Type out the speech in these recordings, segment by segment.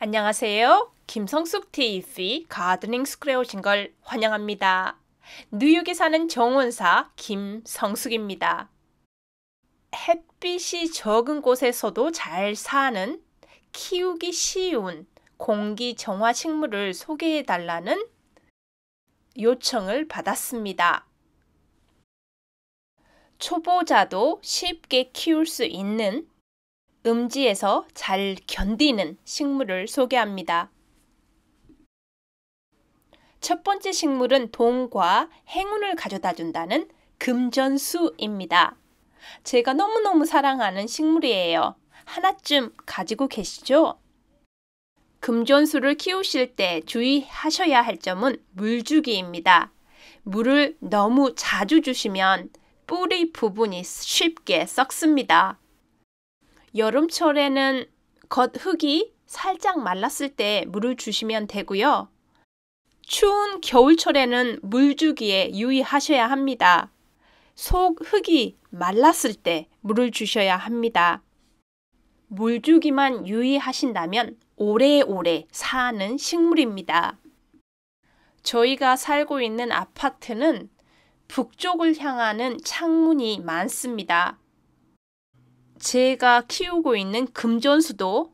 안녕하세요. 김성숙 TV 가드닝 스쿨에 오신 걸 환영합니다. 뉴욕에 사는 정원사 김성숙입니다. 햇빛이 적은 곳에서도 잘 사는 키우기 쉬운 공기 정화 식물을 소개해 달라는 요청을 받았습니다. 초보자도 쉽게 키울 수 있는 음지에서 잘 견디는 식물을 소개합니다. 첫 번째 식물은 돈과 행운을 가져다 준다는 금전수입니다. 제가 너무너무 사랑하는 식물이에요. 하나쯤 가지고 계시죠? 금전수를 키우실 때 주의하셔야 할 점은 물주기입니다. 물을 너무 자주 주시면 뿌리 부분이 쉽게 썩습니다. 여름철에는 겉 흙이 살짝 말랐을 때 물을 주시면 되고요. 추운 겨울철에는 물 주기에 유의하셔야 합니다. 속 흙이 말랐을 때 물을 주셔야 합니다. 물 주기만 유의하신다면 오래오래 사는 식물입니다. 저희가 살고 있는 아파트는 북쪽을 향하는 창문이 많습니다. 제가 키우고 있는 금전수도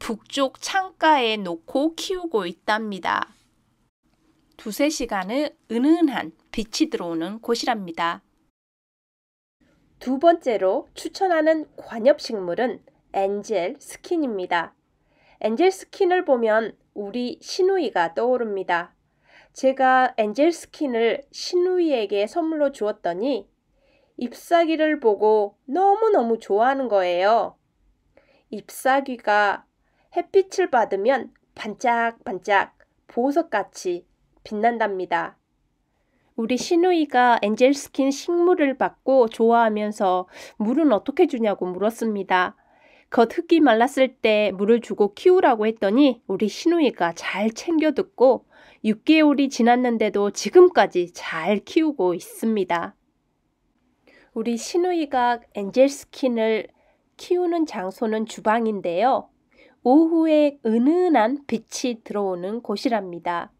북쪽 창가에 놓고 키우고 있답니다. 두세 시간의 은은한 빛이 들어오는 곳이랍니다. 두 번째로 추천하는 관엽식물은 엔젤 스킨입니다. 엔젤 스킨을 보면 우리 신우이가 떠오릅니다. 제가 엔젤 스킨을 신우이에게 선물로 주었더니 잎사귀를 보고 너무너무 좋아하는 거예요. 잎사귀가 햇빛을 받으면 반짝반짝 보석같이 빛난답니다. 우리 신우이가 엔젤스킨 식물을 받고 좋아하면서 물은 어떻게 주냐고 물었습니다. 겉 흙이 말랐을 때 물을 주고 키우라고 했더니 우리 신우이가 잘 챙겨 듣고 6개월이 지났는데도 지금까지 잘 키우고 있습니다. 우리 신우이가 엔젤스킨을 키우는 장소는 주방인데요. 오후에 은은한 빛이 들어오는 곳이랍니다.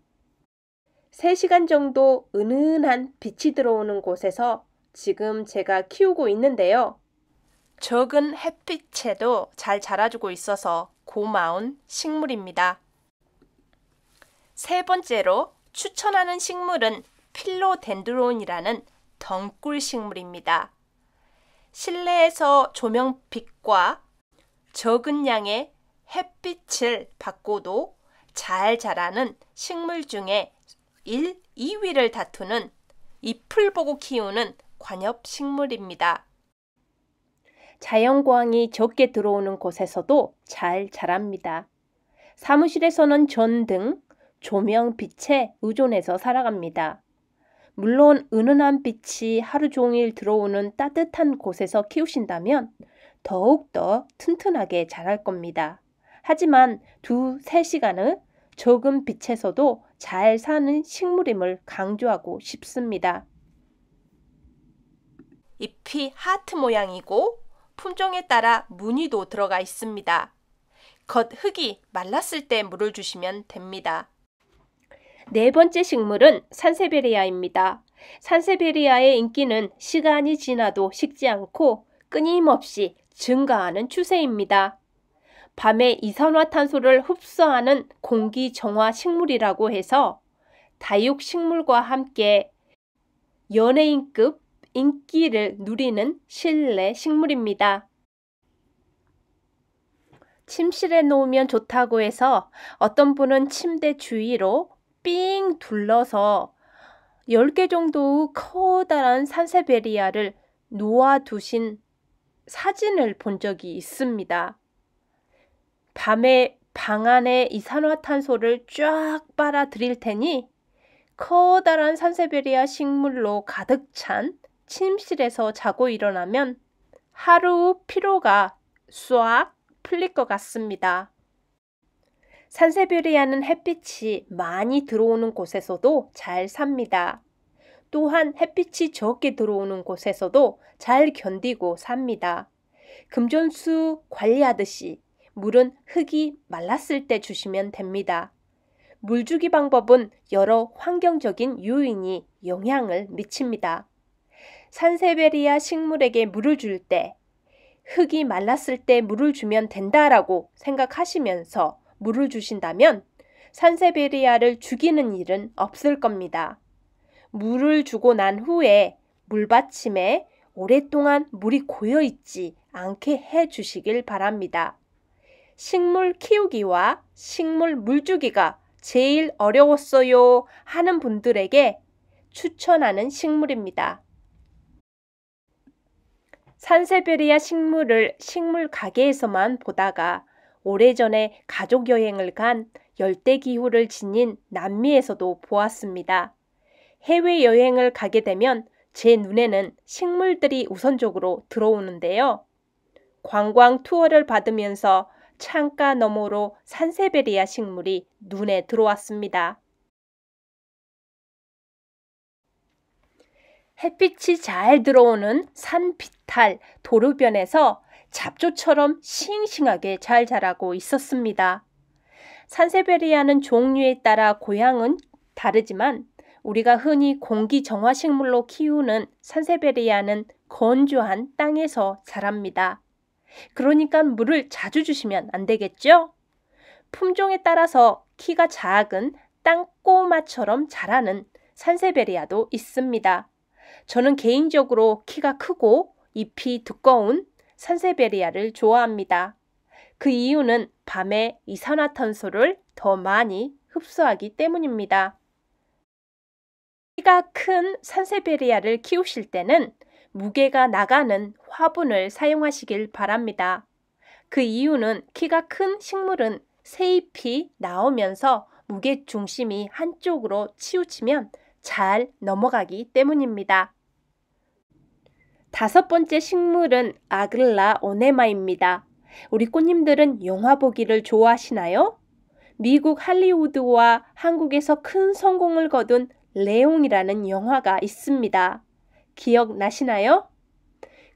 3시간 정도 은은한 빛이 들어오는 곳에서 지금 제가 키우고 있는데요. 적은 햇빛에도 잘 자라주고 있어서 고마운 식물입니다. 세 번째로 추천하는 식물은 필로덴드론이라는 덩굴 식물입니다. 실내에서 조명빛과 적은 양의 햇빛을 받고도 잘 자라는 식물 중에 1, 2위를 다투는 잎을 보고 키우는 관엽 식물입니다. 자연광이 적게 들어오는 곳에서도 잘 자랍니다. 사무실에서는 전등, 조명, 빛에 의존해서 살아갑니다. 물론 은은한 빛이 하루 종일 들어오는 따뜻한 곳에서 키우신다면 더욱더 튼튼하게 자랄 겁니다. 하지만 두, 세 시간은 적은 빛에서도 잘 사는 식물임을 강조하고 싶습니다. 잎이 하트 모양이고 품종에 따라 무늬도 들어가 있습니다. 겉 흙이 말랐을 때 물을 주시면 됩니다. 네 번째 식물은 산세베리아입니다. 산세베리아의 인기는 시간이 지나도 식지 않고 끊임없이 증가하는 추세입니다. 밤에 이산화탄소를 흡수하는 공기 정화 식물이라고 해서 다육 식물과 함께 연예인급 인기를 누리는 실내 식물입니다. 침실에 놓으면 좋다고 해서 어떤 분은 침대 주위로 삥 둘러서 10개 정도의 커다란 산세베리아를 놓아두신 사진을 본 적이 있습니다. 밤에 방 안에 이산화탄소를 쫙 빨아들일 테니 커다란 산세베리아 식물로 가득 찬 침실에서 자고 일어나면 하루 피로가 쏴 풀릴 것 같습니다. 산세베리아는 햇빛이 많이 들어오는 곳에서도 잘 삽니다. 또한 햇빛이 적게 들어오는 곳에서도 잘 견디고 삽니다. 금전수 관리하듯이 물은 흙이 말랐을 때 주시면 됩니다. 물 주기 방법은 여러 환경적인 요인이 영향을 미칩니다. 산세베리아 식물에게 물을 줄 때 흙이 말랐을 때 물을 주면 된다라고 생각하시면서 물을 주신다면 산세베리아를 죽이는 일은 없을 겁니다. 물을 주고 난 후에 물받침에 오랫동안 물이 고여 있지 않게 해 주시길 바랍니다. 식물 키우기와 식물 물주기가 제일 어려웠어요 하는 분들에게 추천하는 식물입니다. 산세베리아 식물을 식물 가게에서만 보다가 오래전에 가족 여행을 간 열대 기후를 지닌 남미에서도 보았습니다. 해외 여행을 가게 되면 제 눈에는 식물들이 우선적으로 들어오는데요. 관광 투어를 받으면서 창가 너머로 산세베리아 식물이 눈에 들어왔습니다. 햇빛이 잘 들어오는 산비탈 도로변에서 잡초처럼 싱싱하게 잘 자라고 있었습니다. 산세베리아는 종류에 따라 고향은 다르지만 우리가 흔히 공기 정화식물로 키우는 산세베리아는 건조한 땅에서 자랍니다. 그러니까 물을 자주 주시면 안 되겠죠? 품종에 따라서 키가 작은 땅꼬마처럼 자라는 산세베리아도 있습니다. 저는 개인적으로 키가 크고 잎이 두꺼운 산세베리아를 좋아합니다. 그 이유는 밤에 이산화탄소를 더 많이 흡수하기 때문입니다. 키가 큰 산세베리아를 키우실 때는 무게가 나가는 화분을 사용하시길 바랍니다. 그 이유는 키가 큰 식물은 새잎이 나오면서 무게 중심이 한쪽으로 치우치면 잘 넘어가기 때문입니다. 다섯 번째 식물은 아글라 오네마입니다. 우리 꽃님들은 영화 보기를 좋아하시나요? 미국 할리우드와 한국에서 큰 성공을 거둔 레옹이라는 영화가 있습니다. 기억나시나요?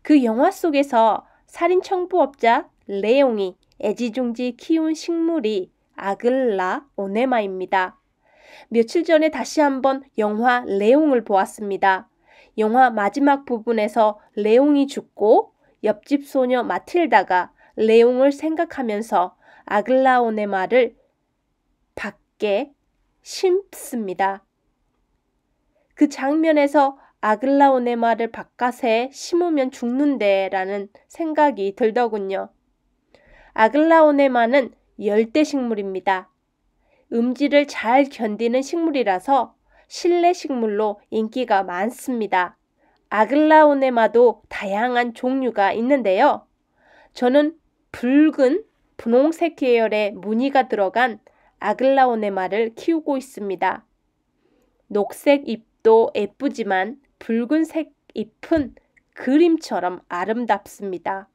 그 영화 속에서 살인 청부업자 레옹이 애지중지 키운 식물이 아글라 오네마입니다. 며칠 전에 다시 한번 영화 레옹을 보았습니다. 영화 마지막 부분에서 레옹이 죽고 옆집 소녀 마틸다가 레옹을 생각하면서 아글라온의 말을 밖에 심습니다. 그 장면에서 아글라온의 말을 바깥에 심으면 죽는데 라는 생각이 들더군요. 아글라온의 말은 열대 식물입니다. 음질을 잘 견디는 식물이라서 실내 식물로 인기가 많습니다. 아글라오네마도 다양한 종류가 있는데요. 저는 붉은 분홍색 계열의 무늬가 들어간 아글라오네마를 키우고 있습니다. 녹색 잎도 예쁘지만 붉은색 잎은 그림처럼 아름답습니다.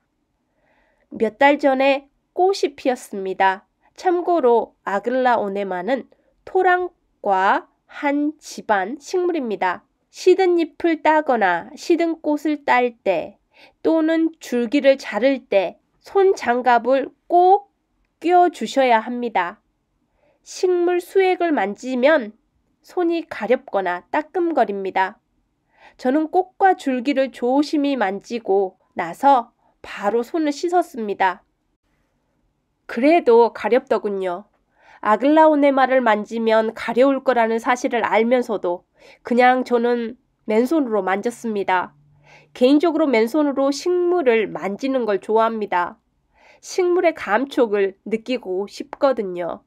몇 달 전에 꽃이 피었습니다. 참고로 아글라오네마는 토랑과 한 집안 식물입니다. 시든 잎을 따거나 시든 꽃을 딸 때 또는 줄기를 자를 때 손장갑을 꼭껴주셔야 합니다. 식물 수액을 만지면 손이 가렵거나 따끔거립니다. 저는 꽃과 줄기를 조심히 만지고 나서 바로 손을 씻었습니다. 그래도 가렵더군요. 아글라온의 말을 만지면 가려울 거라는 사실을 알면서도 그냥 저는 맨손으로 만졌습니다. 개인적으로 맨손으로 식물을 만지는 걸 좋아합니다. 식물의 감촉을 느끼고 싶거든요.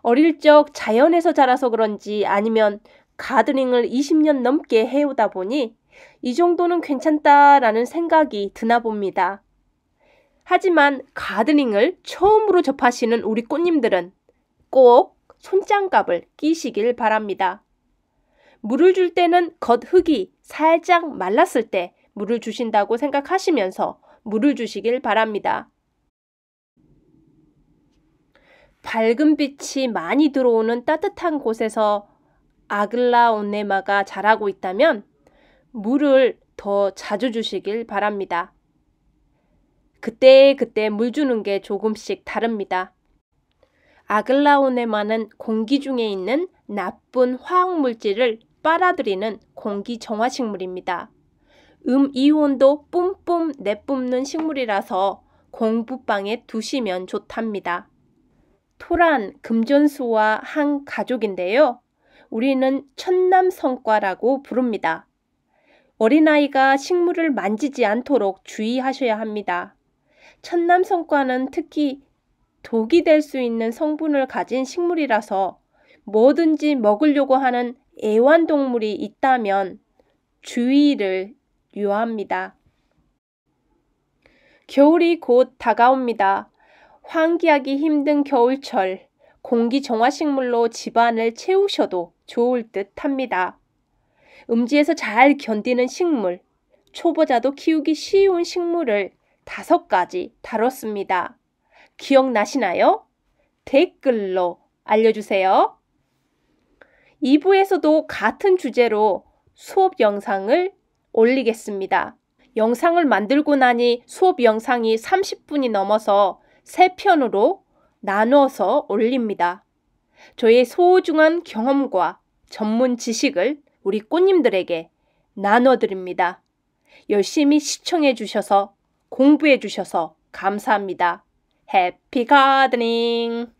어릴 적 자연에서 자라서 그런지 아니면 가드닝을 20년 넘게 해오다 보니 이 정도는 괜찮다라는 생각이 드나 봅니다. 하지만 가드닝을 처음으로 접하시는 우리 꽃님들은 꼭 손장갑을 끼시길 바랍니다. 물을 줄 때는 겉흙이 살짝 말랐을 때 물을 주신다고 생각하시면서 물을 주시길 바랍니다. 밝은 빛이 많이 들어오는 따뜻한 곳에서 아글라 온네마가 자라고 있다면 물을 더 자주 주시길 바랍니다. 그때그때 그때 물 주는 게 조금씩 다릅니다. 아글라온에만은 공기 중에 있는 나쁜 화학물질을 빨아들이는 공기 정화식물입니다. 음 이온도 뿜뿜 내뿜는 식물이라서 공부방에 두시면 좋답니다. 토란 금전수와 한 가족인데요. 우리는 천남성과라고 부릅니다. 어린아이가 식물을 만지지 않도록 주의하셔야 합니다. 천남 성과는 특히 독이 될 수 있는 성분을 가진 식물이라서 뭐든지 먹으려고 하는 애완동물이 있다면 주의를 요합니다 겨울이 곧 다가옵니다. 환기하기 힘든 겨울철 공기 정화식물로 집안을 채우셔도 좋을 듯 합니다. 음지에서 잘 견디는 식물, 초보자도 키우기 쉬운 식물을 다섯 가지 다뤘습니다. 기억나시나요? 댓글로 알려주세요. 2부에서도 같은 주제로 수업 영상을 올리겠습니다. 영상을 만들고 나니 수업 영상이 30분이 넘어서 3편으로 나누어서 올립니다. 저의 소중한 경험과 전문 지식을 우리 꽃님들에게 나눠드립니다. 열심히 시청해 주셔서 공부해 주셔서 감사합니다. 해피 가드닝!